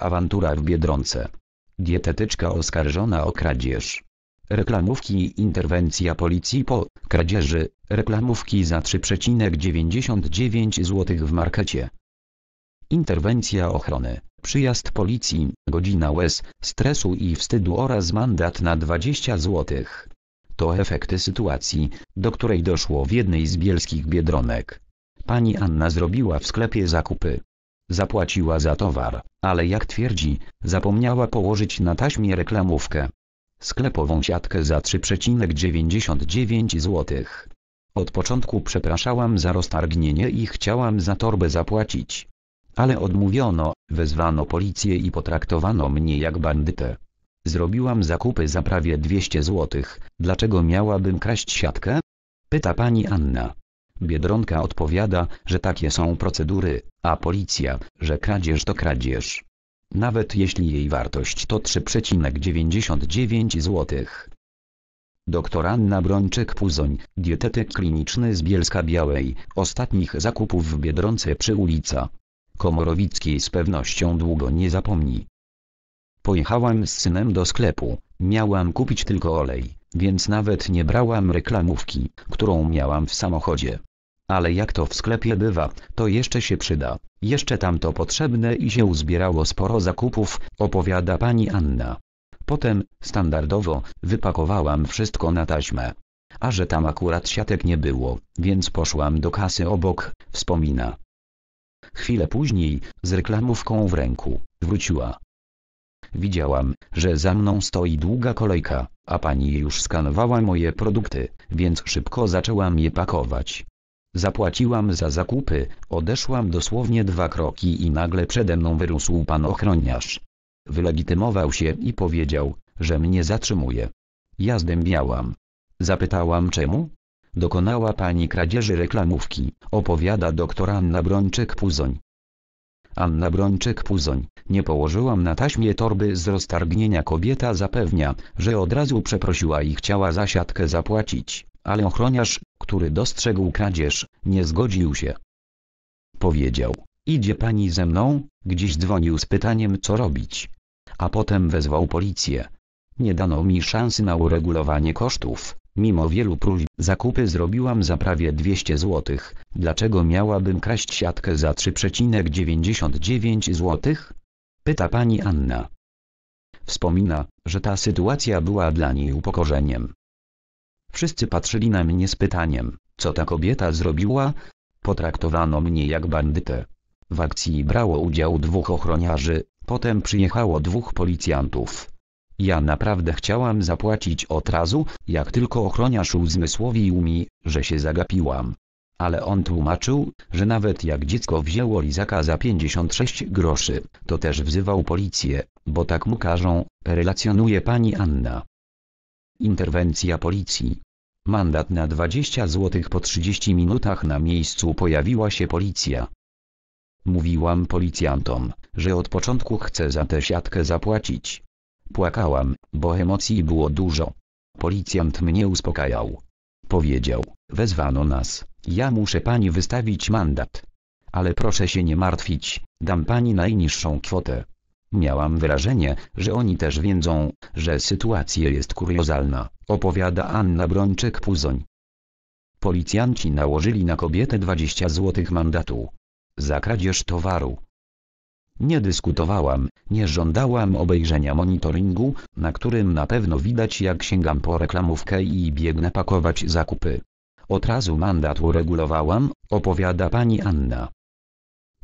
Awantura w Biedronce. Dietetyczka oskarżona o kradzież. Reklamówki i interwencja policji po kradzieży reklamówki za 3,99 zł w markecie. Interwencja ochrony, przyjazd policji, godzina łez, stresu i wstydu oraz mandat na 20 zł. To efekty sytuacji, do której doszło w jednej z bielskich biedronek. Pani Anna zrobiła w sklepie zakupy. Zapłaciła za towar, ale jak twierdzi, zapomniała położyć na taśmie reklamówkę. Sklepową siatkę za 3,99 zł. Od początku przepraszałam za roztargnienie i chciałam za torbę zapłacić. Ale odmówiono, wezwano policję i potraktowano mnie jak bandytę. Zrobiłam zakupy za prawie 200 zł, dlaczego miałabym kraść siatkę? Pyta pani Anna. Biedronka odpowiada, że takie są procedury, a policja, że kradzież to kradzież. Nawet jeśli jej wartość to 3,99 zł. Doktor Anna Brończyk-Puzoń, dietetyk kliniczny z Bielska Białej, ostatnich zakupów w Biedronce przy ulica. Komorowickiej z pewnością długo nie zapomni. Pojechałam z synem do sklepu, miałam kupić tylko olej, więc nawet nie brałam reklamówki, którą miałam w samochodzie ale jak to w sklepie bywa, to jeszcze się przyda. Jeszcze tamto potrzebne i się uzbierało sporo zakupów, opowiada pani Anna. Potem, standardowo, wypakowałam wszystko na taśmę. A że tam akurat siatek nie było, więc poszłam do kasy obok, wspomina. Chwilę później, z reklamówką w ręku, wróciła. Widziałam, że za mną stoi długa kolejka, a pani już skanowała moje produkty, więc szybko zaczęłam je pakować. Zapłaciłam za zakupy, odeszłam dosłownie dwa kroki i nagle przede mną wyrósł pan ochroniarz. Wylegitymował się i powiedział, że mnie zatrzymuje. Ja zdębiałam. Zapytałam czemu? Dokonała pani kradzieży reklamówki, opowiada doktor Anna Brończyk-Puzoń. Anna Brończyk-Puzoń, nie położyłam na taśmie torby z roztargnienia kobieta zapewnia, że od razu przeprosiła i chciała za siatkę zapłacić ale ochroniarz, który dostrzegł kradzież, nie zgodził się. Powiedział, idzie pani ze mną, gdzieś dzwonił z pytaniem co robić. A potem wezwał policję. Nie dano mi szansy na uregulowanie kosztów, mimo wielu próśb. Zakupy zrobiłam za prawie 200 zł, dlaczego miałabym kraść siatkę za 3,99 zł? Pyta pani Anna. Wspomina, że ta sytuacja była dla niej upokorzeniem. Wszyscy patrzyli na mnie z pytaniem, co ta kobieta zrobiła? Potraktowano mnie jak bandytę. W akcji brało udział dwóch ochroniarzy, potem przyjechało dwóch policjantów. Ja naprawdę chciałam zapłacić od razu, jak tylko ochroniarz uzmysłowił mi, że się zagapiłam. Ale on tłumaczył, że nawet jak dziecko wzięło lizaka za 56 groszy, to też wzywał policję, bo tak mu każą, relacjonuje pani Anna. Interwencja policji. Mandat na 20 zł po 30 minutach na miejscu pojawiła się policja. Mówiłam policjantom, że od początku chcę za tę siatkę zapłacić. Płakałam, bo emocji było dużo. Policjant mnie uspokajał. Powiedział, wezwano nas, ja muszę pani wystawić mandat. Ale proszę się nie martwić, dam pani najniższą kwotę. Miałam wrażenie, że oni też wiedzą, że sytuacja jest kuriozalna, opowiada Anna Brończyk-Puzoń. Policjanci nałożyli na kobietę 20 złotych mandatu. Za kradzież towaru. Nie dyskutowałam, nie żądałam obejrzenia monitoringu, na którym na pewno widać jak sięgam po reklamówkę i biegnę pakować zakupy. Od razu mandat uregulowałam, opowiada pani Anna.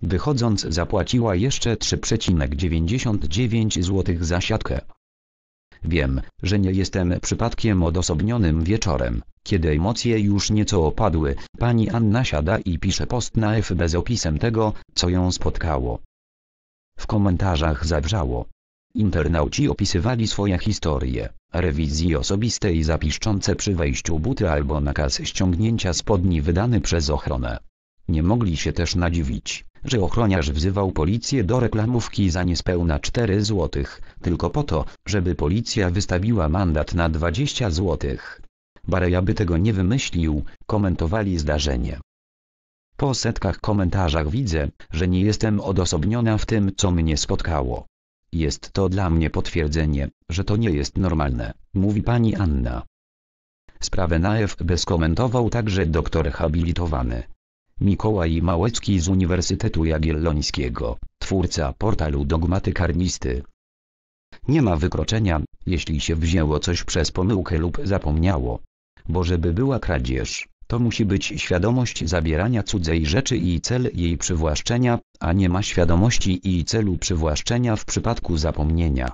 Wychodząc zapłaciła jeszcze 3,99 zł za siatkę. Wiem, że nie jestem przypadkiem odosobnionym wieczorem, kiedy emocje już nieco opadły, pani Anna siada i pisze post na FB z opisem tego, co ją spotkało. W komentarzach zawrzało. Internauci opisywali swoje historie, rewizji osobistej zapiszczące przy wejściu buty albo nakaz ściągnięcia spodni wydany przez ochronę. Nie mogli się też nadziwić, że ochroniarz wzywał policję do reklamówki za niespełna 4 zł, tylko po to, żeby policja wystawiła mandat na 20 zł. Bareja by tego nie wymyślił, komentowali zdarzenie. Po setkach komentarzach widzę, że nie jestem odosobniona w tym, co mnie spotkało. Jest to dla mnie potwierdzenie, że to nie jest normalne, mówi pani Anna. Sprawę na FB skomentował także doktor habilitowany Mikołaj Małecki z Uniwersytetu Jagiellońskiego, twórca portalu Dogmaty Karmisty. Nie ma wykroczenia, jeśli się wzięło coś przez pomyłkę lub zapomniało. Bo żeby była kradzież, to musi być świadomość zabierania cudzej rzeczy i cel jej przywłaszczenia, a nie ma świadomości i celu przywłaszczenia w przypadku zapomnienia.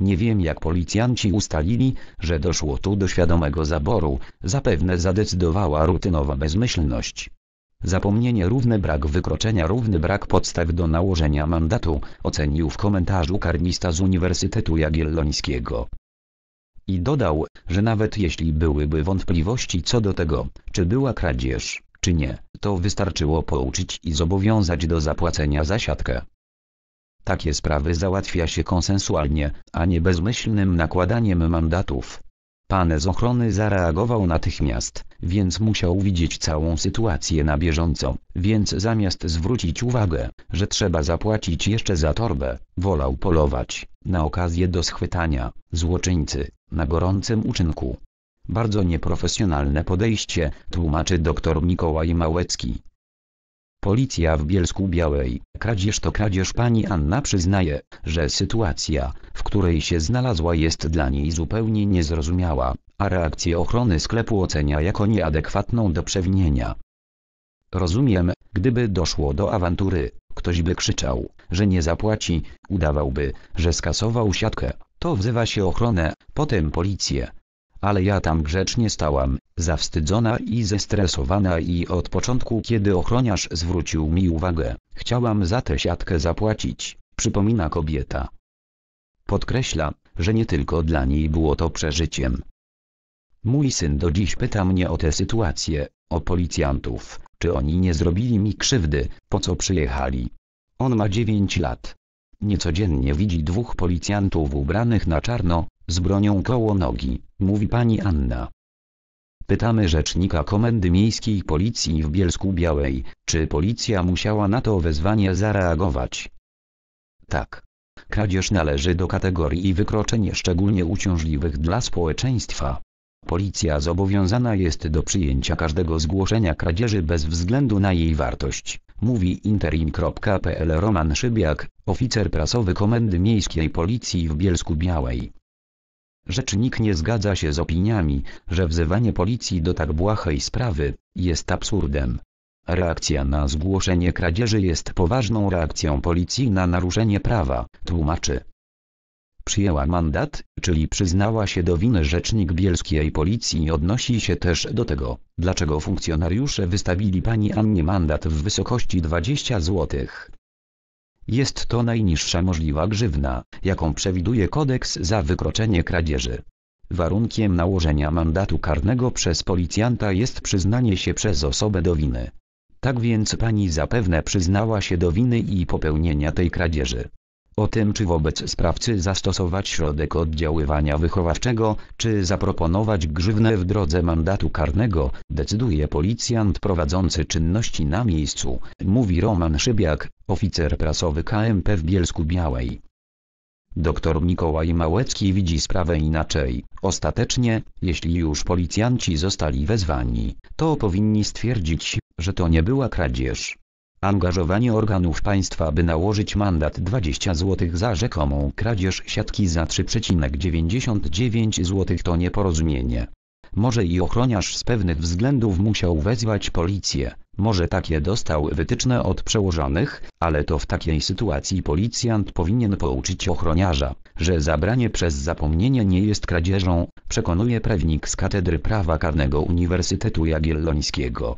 Nie wiem jak policjanci ustalili, że doszło tu do świadomego zaboru, zapewne zadecydowała rutynowa bezmyślność. Zapomnienie równe brak wykroczenia równy brak podstaw do nałożenia mandatu, ocenił w komentarzu karnista z Uniwersytetu Jagiellońskiego. I dodał, że nawet jeśli byłyby wątpliwości co do tego, czy była kradzież, czy nie, to wystarczyło pouczyć i zobowiązać do zapłacenia za siatkę. Takie sprawy załatwia się konsensualnie, a nie bezmyślnym nakładaniem mandatów. Pan z ochrony zareagował natychmiast, więc musiał widzieć całą sytuację na bieżąco, więc zamiast zwrócić uwagę, że trzeba zapłacić jeszcze za torbę, wolał polować, na okazję do schwytania, złoczyńcy, na gorącym uczynku. Bardzo nieprofesjonalne podejście, tłumaczy dr Mikołaj Małecki. Policja w Bielsku Białej, kradzież to kradzież pani Anna przyznaje, że sytuacja, w której się znalazła jest dla niej zupełnie niezrozumiała, a reakcję ochrony sklepu ocenia jako nieadekwatną do przewinienia. Rozumiem, gdyby doszło do awantury, ktoś by krzyczał, że nie zapłaci, udawałby, że skasował siatkę, to wzywa się ochronę, potem policję, ale ja tam grzecznie stałam, zawstydzona i zestresowana i od początku kiedy ochroniarz zwrócił mi uwagę, chciałam za tę siatkę zapłacić, przypomina kobieta. Podkreśla, że nie tylko dla niej było to przeżyciem. Mój syn do dziś pyta mnie o tę sytuację, o policjantów, czy oni nie zrobili mi krzywdy, po co przyjechali. On ma 9 lat. Niecodziennie widzi dwóch policjantów ubranych na czarno, z bronią koło nogi mówi pani Anna. Pytamy rzecznika Komendy Miejskiej Policji w Bielsku Białej, czy policja musiała na to wezwanie zareagować. Tak. Kradzież należy do kategorii wykroczeń szczególnie uciążliwych dla społeczeństwa. Policja zobowiązana jest do przyjęcia każdego zgłoszenia kradzieży bez względu na jej wartość, mówi interim.pl Roman Szybiak, oficer prasowy Komendy Miejskiej Policji w Bielsku Białej. Rzecznik nie zgadza się z opiniami, że wzywanie policji do tak błahej sprawy jest absurdem. Reakcja na zgłoszenie kradzieży jest poważną reakcją policji na naruszenie prawa, tłumaczy. Przyjęła mandat, czyli przyznała się do winy rzecznik bielskiej policji odnosi się też do tego, dlaczego funkcjonariusze wystawili pani Annie mandat w wysokości 20 złotych. Jest to najniższa możliwa grzywna, jaką przewiduje kodeks za wykroczenie kradzieży. Warunkiem nałożenia mandatu karnego przez policjanta jest przyznanie się przez osobę do winy. Tak więc pani zapewne przyznała się do winy i popełnienia tej kradzieży. O tym czy wobec sprawcy zastosować środek oddziaływania wychowawczego, czy zaproponować grzywnę w drodze mandatu karnego, decyduje policjant prowadzący czynności na miejscu, mówi Roman Szybiak, oficer prasowy KMP w Bielsku Białej. Doktor Mikołaj Małecki widzi sprawę inaczej. Ostatecznie, jeśli już policjanci zostali wezwani, to powinni stwierdzić, że to nie była kradzież. Angażowanie organów państwa by nałożyć mandat 20 zł za rzekomą kradzież siatki za 3,99 zł to nieporozumienie. Może i ochroniarz z pewnych względów musiał wezwać policję, może takie dostał wytyczne od przełożonych, ale to w takiej sytuacji policjant powinien pouczyć ochroniarza, że zabranie przez zapomnienie nie jest kradzieżą, przekonuje prawnik z Katedry Prawa Karnego Uniwersytetu Jagiellońskiego.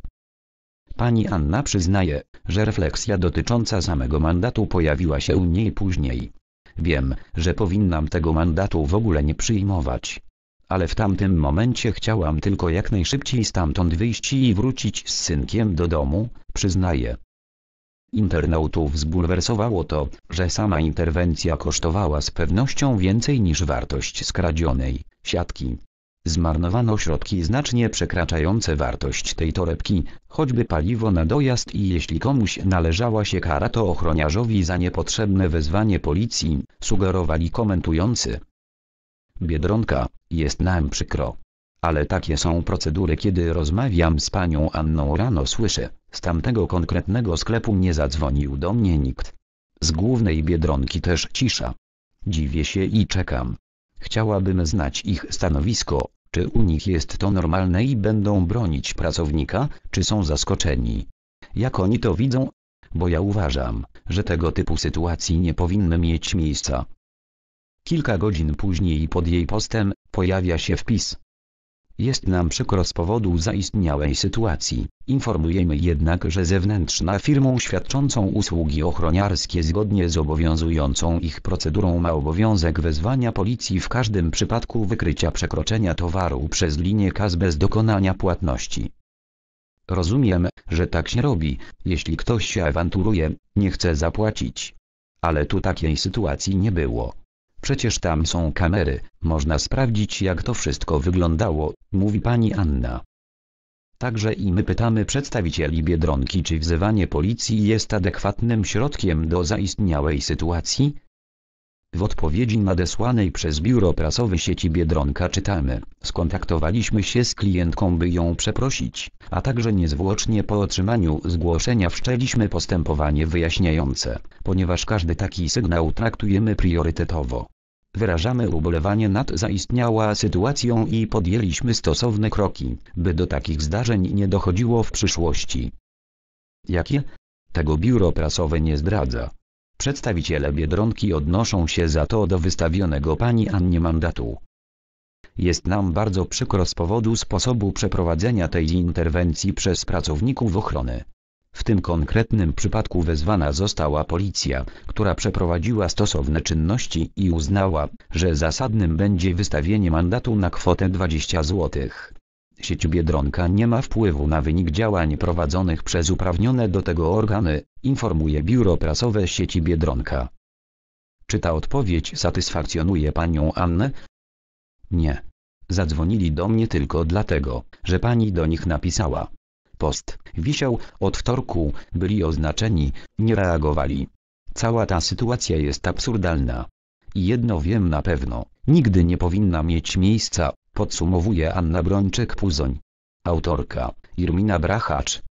Pani Anna przyznaje, że refleksja dotycząca samego mandatu pojawiła się u niej później. Wiem, że powinnam tego mandatu w ogóle nie przyjmować ale w tamtym momencie chciałam tylko jak najszybciej stamtąd wyjść i wrócić z synkiem do domu, przyznaję. Internautów zbulwersowało to, że sama interwencja kosztowała z pewnością więcej niż wartość skradzionej siatki. Zmarnowano środki znacznie przekraczające wartość tej torebki, choćby paliwo na dojazd i jeśli komuś należała się kara to ochroniarzowi za niepotrzebne wezwanie policji, sugerowali komentujący. Biedronka, jest nam przykro. Ale takie są procedury kiedy rozmawiam z panią Anną rano słyszę, z tamtego konkretnego sklepu nie zadzwonił do mnie nikt. Z głównej Biedronki też cisza. Dziwię się i czekam. Chciałabym znać ich stanowisko, czy u nich jest to normalne i będą bronić pracownika, czy są zaskoczeni. Jak oni to widzą? Bo ja uważam, że tego typu sytuacji nie powinny mieć miejsca. Kilka godzin później pod jej postem, pojawia się wpis. Jest nam przykro z powodu zaistniałej sytuacji, informujemy jednak, że zewnętrzna firmą świadczącą usługi ochroniarskie zgodnie z obowiązującą ich procedurą ma obowiązek wezwania policji w każdym przypadku wykrycia przekroczenia towaru przez linię kas bez dokonania płatności. Rozumiem, że tak się robi, jeśli ktoś się awanturuje, nie chce zapłacić. Ale tu takiej sytuacji nie było. Przecież tam są kamery, można sprawdzić jak to wszystko wyglądało, mówi pani Anna. Także i my pytamy przedstawicieli Biedronki czy wzywanie policji jest adekwatnym środkiem do zaistniałej sytuacji, w odpowiedzi nadesłanej przez biuro prasowe sieci Biedronka czytamy, skontaktowaliśmy się z klientką by ją przeprosić, a także niezwłocznie po otrzymaniu zgłoszenia wszczęliśmy postępowanie wyjaśniające, ponieważ każdy taki sygnał traktujemy priorytetowo. Wyrażamy ubolewanie nad zaistniała sytuacją i podjęliśmy stosowne kroki, by do takich zdarzeń nie dochodziło w przyszłości. Jakie? Tego biuro prasowe nie zdradza. Przedstawiciele Biedronki odnoszą się za to do wystawionego pani Annie mandatu. Jest nam bardzo przykro z powodu sposobu przeprowadzenia tej interwencji przez pracowników ochrony. W tym konkretnym przypadku wezwana została policja, która przeprowadziła stosowne czynności i uznała, że zasadnym będzie wystawienie mandatu na kwotę 20 zł. Sieć Biedronka nie ma wpływu na wynik działań prowadzonych przez uprawnione do tego organy, informuje biuro prasowe sieci Biedronka. Czy ta odpowiedź satysfakcjonuje panią Annę? Nie. Zadzwonili do mnie tylko dlatego, że pani do nich napisała. Post wisiał od wtorku, byli oznaczeni, nie reagowali. Cała ta sytuacja jest absurdalna. I jedno wiem na pewno, nigdy nie powinna mieć miejsca. Podsumowuje Anna Brończyk-Puzoń. Autorka, Irmina Brachacz.